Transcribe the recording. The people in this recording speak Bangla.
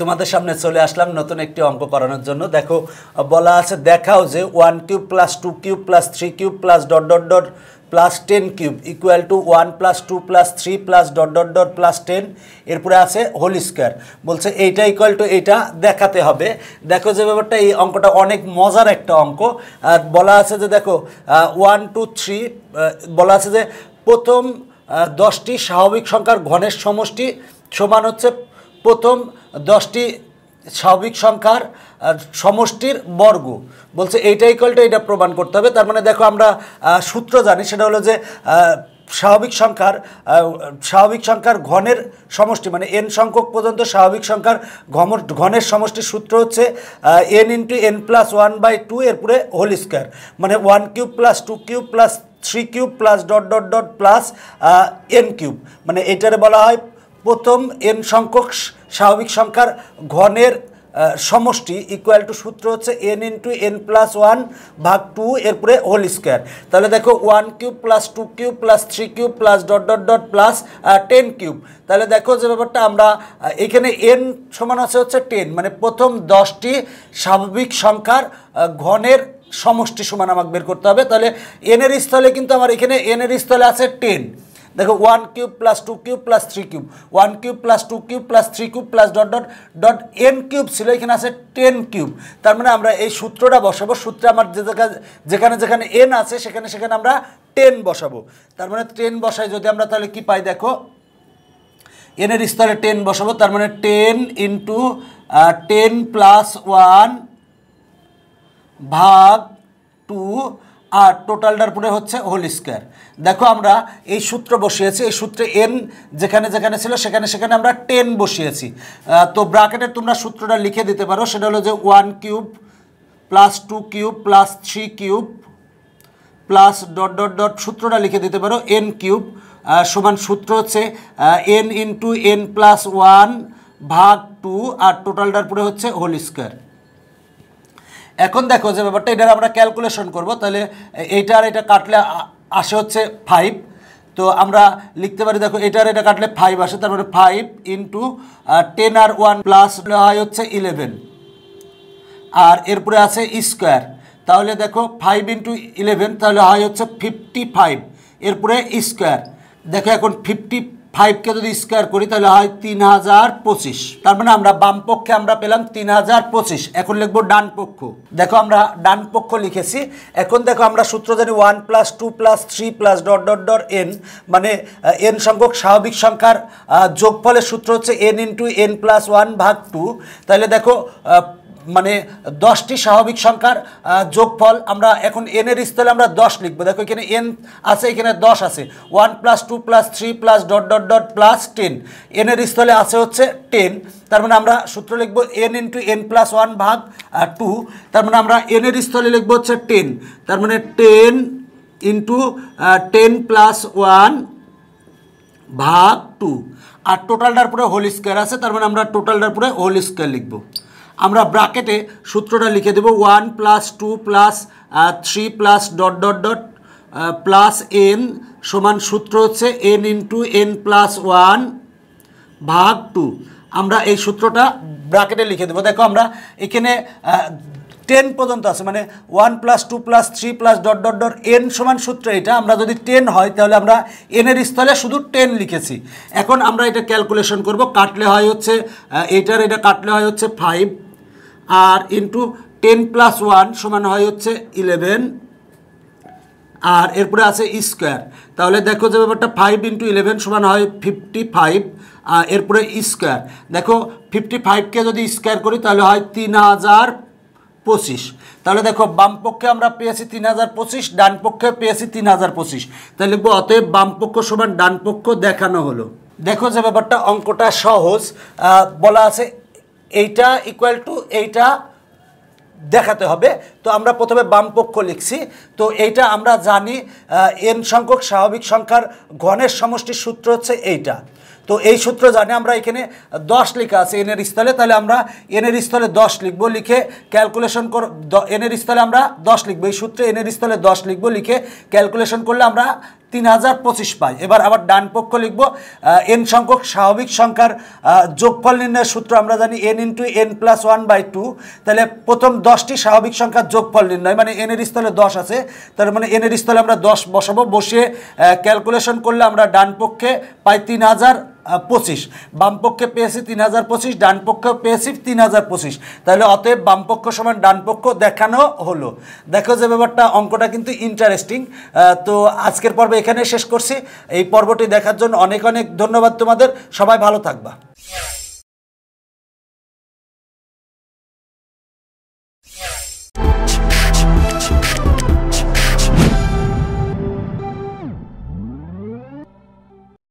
তোমাদের সামনে চলে আসলাম নতুন একটি অঙ্ক করানোর জন্য দেখো বলা আছে দেখাও যে one cube plus two cube plus three cube plus dot dot dot plus ten cube equal to one plus two plus three plus dot dot dot plus ten এরপরে আছে হোল স্কোয়ার বলছে এইটা ইকুয়াল টু এইটা দেখাতে হবে দেখো যে ব্যাপারটা এই অঙ্কটা অনেক মজার একটা অঙ্ক আর বলা আছে যে দেখো ওয়ান টু থ্রি বলা আছে যে প্রথম দশটি স্বাভাবিক সংখ্যার ঘনের সমষ্টি সমান হচ্ছে প্রথম দশটি স্বাভাবিক সংখ্যার সমষ্টির বর্গ বলছে এইটাই কলটা এটা প্রমাণ করতে হবে তার মানে দেখো আমরা সূত্র জানি সেটা হলো যে স্বাভাবিক সংখ্যার স্বাভাবিক সংখ্যার ঘনের সমষ্টি মানে এন সংখ্যক পর্যন্ত স্বাভাবিক সংখ্যার ঘম ঘনের সমষ্টির সূত্র হচ্ছে n into n plus one by two এরপরে হোল স্কোয়ার মানে one cube plus two cube plus three cube plus dot dot dot plus n cube মানে এটারে বলা হয় প্রথম এন সংখ্যক স্বাভাবিক সংখ্যার ঘনের সমষ্টি ইকুয়াল টু সূত্র হচ্ছে n into n plus one ভাগ টু এরপরে হোল স্কোয়ার তাহলে দেখো one cube plus two cube plus three cube plus dot dot dot plus ten cube তাহলে দেখো যে ব্যাপারটা আমরা এখানে এন সমান আছে হচ্ছে টেন মানে প্রথম দশটি স্বাভাবিক সংখ্যার ঘনের সমষ্টি সমান আমাকে বের করতে হবে তাহলে এনের স্থলে কিন্তু আমার এখানে এনের স্থলে আছে টেন দেখো one cube plus two cube plus three cube one cube plus two cube plus three cube plus dot dot dot n cube ছিল এখানে আছে টেন কিউব তার মানে আমরা এই সূত্রটা বসাবো সূত্রে আমার যে জায়গায় যেখানে যেখানে এন আছে সেখানে সেখানে আমরা টেন বসাবো তার মানে টেন বসাই যদি আমরা তাহলে কি পাই দেখো এনের স্তরে টেন বসাবো তার মানে ten into ten plus one ভাগ টু আর টোটালটার পরে হচ্ছে হোল স্কোয়ার দেখো আমরা এই সূত্র বসিয়েছি এই সূত্রে এন যেখানে যেখানে ছিল সেখানে সেখানে আমরা টেন বসিয়েছি তো ব্রাকেটে তোমরা সূত্রটা লিখে দিতে পারো সেটা হলো যে one cube plus two cube plus three cube plus dot dot dot সূত্রটা লিখে দিতে পারো এন কিউব সমান সূত্র হচ্ছে n into n plus one ভাগ টু আর টোটালটার পরে হচ্ছে হোল স্কোয়ার এখন দেখো যে ব্যাপারটা এটার আমরা ক্যালকুলেশন করব তাহলে এইটা আর এটা কাটলে আসে হচ্ছে ফাইভ তো আমরা লিখতে পারি দেখো এটার এটা কাটলে ফাইভ আসে তারপরে ফাইভ ইন্টু টেন আর ওয়ান প্লাস হয় হচ্ছে ইলেভেন আর এরপরে আছে স্কোয়ার তাহলে দেখো ফাইভ ইন্টু ইলেভেন তাহলে হয় হচ্ছে ফিফটি ফাইভ এরপরে স্কোয়ার দেখো এখন ফিফটি ফাইভকে যদি স্কোয়ার করি তাহলে হয় তিন হাজার পঁচিশ তার মানে আমরা বাম পক্ষে আমরা পেলাম তিন হাজার পঁচিশ এখন লিখবো ডান পক্ষ দেখো আমরা ডান পক্ষ লিখেছি এখন দেখো আমরা সূত্র জানি one plus two plus three plus dot dot dot n মানে এন সংখ্যক স্বাভাবিক সংখ্যার যোগফলের সূত্র হচ্ছে n into n plus one ভাগ টু তাহলে দেখো মানে দশটি স্বাভাবিক সংখ্যার যোগফল আমরা এখন এনের স্থলে আমরা দশ লিখবো দেখো এখানে এন আছে এখানে দশ আছে one plus two plus three plus dot dot dot plus ten এনের স্থলে আছে হচ্ছে টেন তার মানে আমরা সূত্র লিখব n into n plus one ভাগ টু তার মানে আমরা এনের স্থলে লিখবো হচ্ছে টেন তার মানে ten into ten plus one ভাগ টু আর টোটালটার পরে হোল স্কোয়ার আছে তার মানে আমরা টোটালটার পরে হোল স্কোয়ার লিখবো আমরা ব্রাকেটে সূত্রটা লিখে দেব one plus two plus three plus dot dot dot plus n সমান সূত্র হচ্ছে n into n plus one ভাগ টু আমরা এই সূত্রটা ব্রাকেটে লিখে দেবো দেখো আমরা এখানে টেন পর্যন্ত আছে মানে one plus two plus three plus dot dot dot n সমান সূত্র এটা আমরা যদি টেন হয় তাহলে আমরা এনের স্থলে শুধু টেন লিখেছি এখন আমরা এটা ক্যালকুলেশন করব কাটলে হয় হচ্ছে এটার এটা কাটলে হয় হচ্ছে ফাইভ আর ইন্টু টেন প্লাস ওয়ান সমান হয় হচ্ছে ইলেভেন আর এরপরে আছে স্কোয়ার তাহলে দেখো যে ব্যাপারটা ফাইভ ইন্টু ইলেভেন সমান হয় ফিফটি ফাইভ আর এরপরে স্কোয়ার দেখো ফিফটি ফাইভকে যদি স্কোয়ার করি তাহলে হয় তিন হাজার পঁচিশ তাহলে দেখো বাম পক্ষে আমরা পেয়েছি তিন হাজার পঁচিশ ডানপক্ষে পেয়েছি তিন হাজার পঁচিশ তাহলে লিখবো অতএব বাম পক্ষ সমান ডানপক্ষ দেখানো হলো দেখো যে ব্যাপারটা অঙ্কটা সহজ বলা আছে এইটা ইকুয়াল টু এইটা দেখাতে হবে তো আমরা প্রথমে বামপক্ষ লিখছি তো এইটা আমরা জানি এন সংখ্যক স্বাভাবিক সংখ্যার গণের সমষ্টির সূত্র হচ্ছে এইটা তো এই সূত্র জানি আমরা এখানে দশ লেখা আছে এনের স্থলে তাহলে আমরা এনের স্থলে দশ লিখবো লিখে ক্যালকুলেশন কর এনের স্থলে আমরা দশ লিখবো এই সূত্রে এনের স্থলে দশ লিখবো লিখে ক্যালকুলেশন করলে আমরা তিন হাজার পঁচিশ পাই এবার আবার ডান পক্ষ লিখব এন সংখ্যক স্বাভাবিক সংখ্যার যোগফল নির্ণয়ের সূত্র আমরা জানি n into n plus one by two তাহলে প্রথম দশটি স্বাভাবিক সংখ্যার যোগফল নির্ণয় মানে এন এর স্থলে দশ আছে তার মানে এন এর স্থলে আমরা দশ বসাবো বসিয়ে ক্যালকুলেশন করলে আমরা ডান পক্ষে পাই তিন হাজার পঁচিশ বামপক্ষে পেয়েছি তিন হাজার পঁচিশ ডানপক্ষেও পেয়েছি তিন হাজার পঁচিশ তাহলে অতএব বামপক্ষ সমান ডানপক্ষ দেখানো হলো দেখো যে ব্যাপারটা অঙ্কটা কিন্তু ইন্টারেস্টিং তো আজকের পর্ব এখানে শেষ করছি এই পর্বটি দেখার জন্য অনেক অনেক ধন্যবাদ তোমাদের সবাই ভালো থাকবা